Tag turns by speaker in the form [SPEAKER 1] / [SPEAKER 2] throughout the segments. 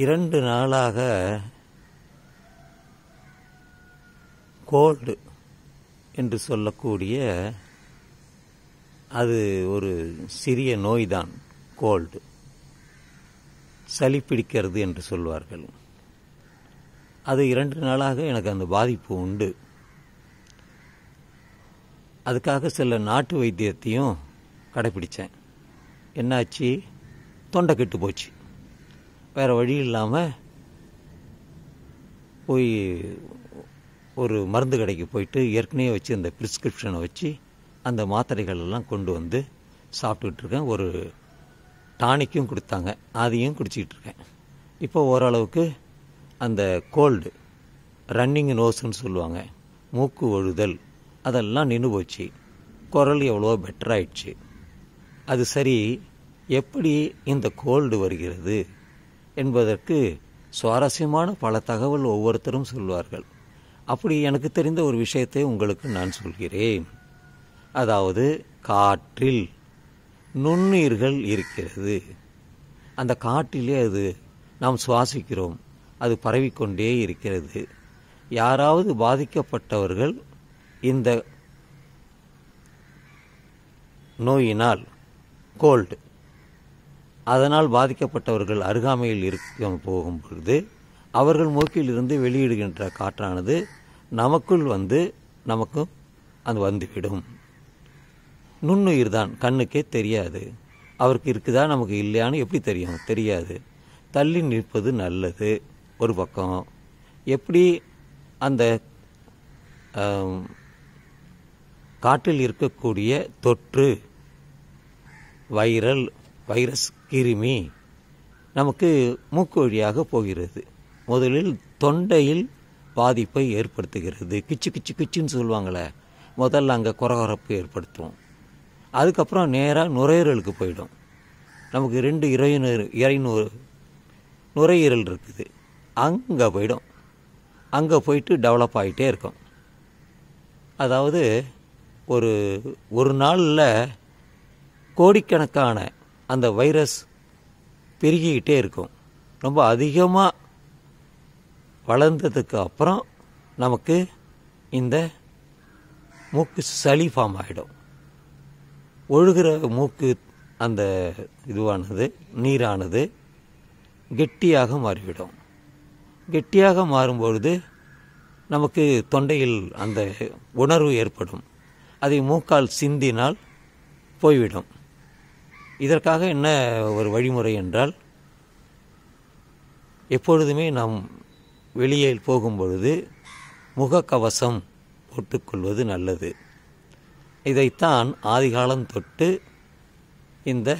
[SPEAKER 1] இரண்டு நாளாக கோல்டு என்று சொல்லக்கூடிய அது ஒரு சிறிய நோய்தான் கோல்டு சளி பிடிக்கிறது என்று சொல்வார்கள் அது இரண்டு நாளாக எனக்கு அந்த பாதிப்பு உண்டு அதுக்காக சில நாட்டு வைத்தியத்தையும் கடைப்பிடித்தேன் என்னாச்சு தொண்டை கெட்டு போச்சு வேறு வழி இல்லாமல் போய் ஒரு மருந்து கடைக்கு போயிட்டு ஏற்கனவே வச்சு அந்த ப்ரிஸ்கிரிப்ஷனை வச்சு அந்த மாத்திரைகள் எல்லாம் கொண்டு வந்து சாப்பிட்டுட்ருக்கேன் ஒரு டானிக்கும் கொடுத்தாங்க அதையும் குடிச்சிக்கிட்டு இருக்கேன் இப்போ ஓரளவுக்கு அந்த கோல்டு ரன்னிங் நோஸ்ன்னு சொல்லுவாங்க மூக்கு ஒழுதல் அதெல்லாம் நின்று போச்சு குரல் எவ்வளோ பெட்டராகிடுச்சு அது சரி எப்படி இந்த கோல்டு வருகிறது என்பதற்கு சுவாரஸ்யமான பல தகவல் ஒவ்வொருத்தரும் சொல்வார்கள் அப்படி எனக்கு தெரிந்த ஒரு விஷயத்தை உங்களுக்கு நான் சொல்கிறேன் அதாவது காற்றில் நுண்ணுயிர்கள் இருக்கிறது அந்த காற்றிலே அது நாம் சுவாசிக்கிறோம் அது பரவிக்கொண்டே இருக்கிறது யாராவது பாதிக்கப்பட்டவர்கள் இந்த நோயினால் கோல்டு அதனால் பாதிக்கப்பட்டவர்கள் அருகாமையில் இருக்க போகும்பொழுது அவர்கள் மூக்கிலிருந்து வெளியிடுகின்ற காற்றானது நமக்குள் வந்து நமக்கு அது வந்துவிடும் நுண்ணுயிர் தான் கண்ணுக்கே தெரியாது அவருக்கு இருக்குதா நமக்கு இல்லையான்னு எப்படி தெரியும் தெரியாது தள்ளி நிற்பது நல்லது ஒரு பக்கம் எப்படி அந்த காற்றில் இருக்கக்கூடிய தொற்று வைரல் வைரஸ் கிருமி நமக்கு மூக்கு வழியாக போகிறது முதலில் தொண்டையில் பாதிப்பை ஏற்படுத்துகிறது கிச்சு கிச்சு கிச்சுன்னு சொல்லுவாங்களே முதல்ல அங்கே குறகுறப்பு ஏற்படுத்தும் அதுக்கப்புறம் நேராக நுரையீரலுக்கு போயிடும் நமக்கு ரெண்டு இறையினர் இறைநூறு நுரையீரல் இருக்குது அங்கே போயிடும் அங்கே போயிட்டு டெவலப் ஆகிட்டே இருக்கும் அதாவது ஒரு ஒரு நாளில் கோடிக்கணக்கான அந்த வைரஸ் பெருகிக்கிட்டே இருக்கும் ரொம்ப அதிகமாக வளர்ந்ததுக்கு அப்புறம் நமக்கு இந்த மூக்கு சளி ஃபார்ம் ஆகிடும் ஒழுகிற மூக்கு அந்த இதுவானது நீரானது கெட்டியாக மாறிவிடும் கெட்டியாக மாறும்பொழுது நமக்கு தொண்டையில் அந்த உணர்வு ஏற்படும் அதை மூக்கால் சிந்தினால் போய்விடும் இதற்காக என்ன ஒரு வழிமுறை என்றால் எப்பொழுதுமே நாம் வெளியே போகும் பொழுது முகக்கவசம் போட்டுக்கொள்வது நல்லது இதைத்தான் ஆதிகாலம் தொட்டு இந்த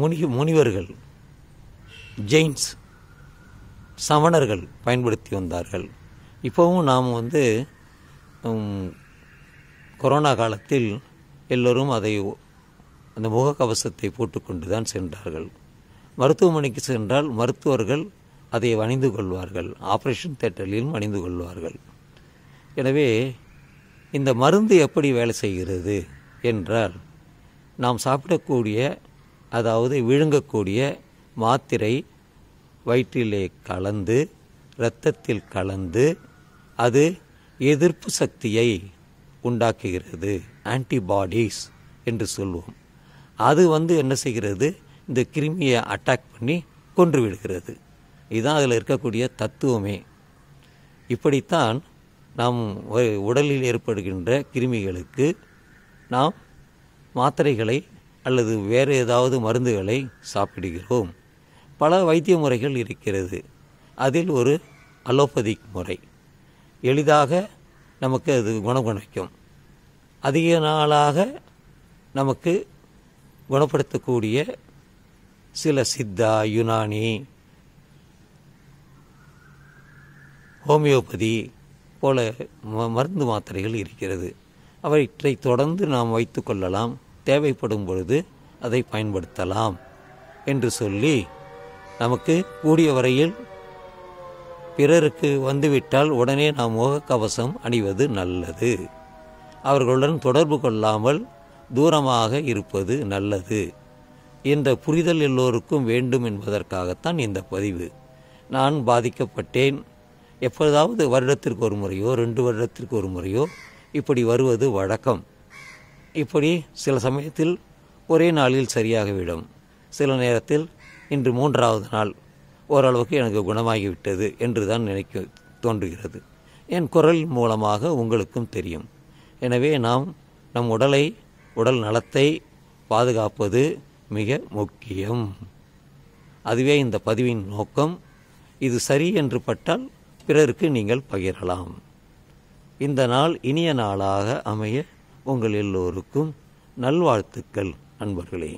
[SPEAKER 1] முனி முனிவர்கள் ஜெயின்ஸ் சமணர்கள் பயன்படுத்தி வந்தார்கள் இப்போவும் நாம் வந்து கொரோனா காலத்தில் எல்லோரும் அதை அந்த முகக்கவசத்தை போட்டுக்கொண்டு தான் சென்றார்கள் மருத்துவமனைக்கு சென்றால் மருத்துவர்கள் அதை அணிந்து கொள்வார்கள் ஆப்ரேஷன் தேட்டரிலும் அணிந்து கொள்வார்கள் எனவே இந்த மருந்து எப்படி வேலை செய்கிறது என்றால் நாம் சாப்பிடக்கூடிய அதாவது விழுங்கக்கூடிய மாத்திரை வயிற்றிலே கலந்து இரத்தத்தில் கலந்து அது எதிர்ப்பு சக்தியை உண்டாக்குகிறது ஆன்டிபாடிஸ் என்று சொல்வோம் அது வந்து என்ன செய்கிறது இந்த கிருமியை அட்டாக் பண்ணி கொன்று விடுகிறது இதுதான் அதில் இருக்கக்கூடிய தத்துவமே இப்படித்தான் நாம் உடலில் ஏற்படுகின்ற கிருமிகளுக்கு நாம் மாத்திரைகளை அல்லது வேறு ஏதாவது மருந்துகளை சாப்பிடுகிறோம் பல வைத்திய முறைகள் இருக்கிறது அதில் ஒரு அலோபதிக் முறை எளிதாக நமக்கு அது குணப்படுத்தும் அதிக நாளாக நமக்கு குணப்படுத்தக்கூடிய சில சித்தா யுனானி ஹோமியோபதி போல ம மருந்து மாத்திரைகள் இருக்கிறது அவற்றை தொடர்ந்து நாம் வைத்து கொள்ளலாம் தேவைப்படும் பொழுது அதை பயன்படுத்தலாம் என்று சொல்லி நமக்கு கூடிய வரையில் பிறருக்கு வந்துவிட்டால் உடனே நாம் முகக்கவசம் அணிவது நல்லது அவர்களுடன் தொடர்பு கொள்ளாமல் தூரமாக இருப்பது நல்லது இந்த புரிதல் எல்லோருக்கும் வேண்டும் என்பதற்காகத்தான் இந்த பதிவு நான் பாதிக்கப்பட்டேன் எப்பொழுதாவது வருடத்திற்கு ஒரு முறையோ ரெண்டு வருடத்திற்கு ஒரு முறையோ இப்படி வருவது வழக்கம் இப்படி சில சமயத்தில் ஒரே நாளில் சரியாகிவிடும் சில நேரத்தில் இன்று மூன்றாவது நாள் ஓரளவுக்கு எனக்கு குணமாகிவிட்டது என்று தான் நினைக்க தோன்றுகிறது என் குரல் மூலமாக உங்களுக்கும் தெரியும் எனவே நாம் நம் உடலை உடல் நலத்தை பாதுகாப்பது மிக முக்கியம் அதுவே இந்த பதிவின் நோக்கம் இது சரி என்று பட்டால் பிறருக்கு நீங்கள் பகிரலாம் இந்த நாள் இனிய நாளாக அமைய உங்கள் எல்லோருக்கும் நல்வாழ்த்துக்கள் நண்பர்களே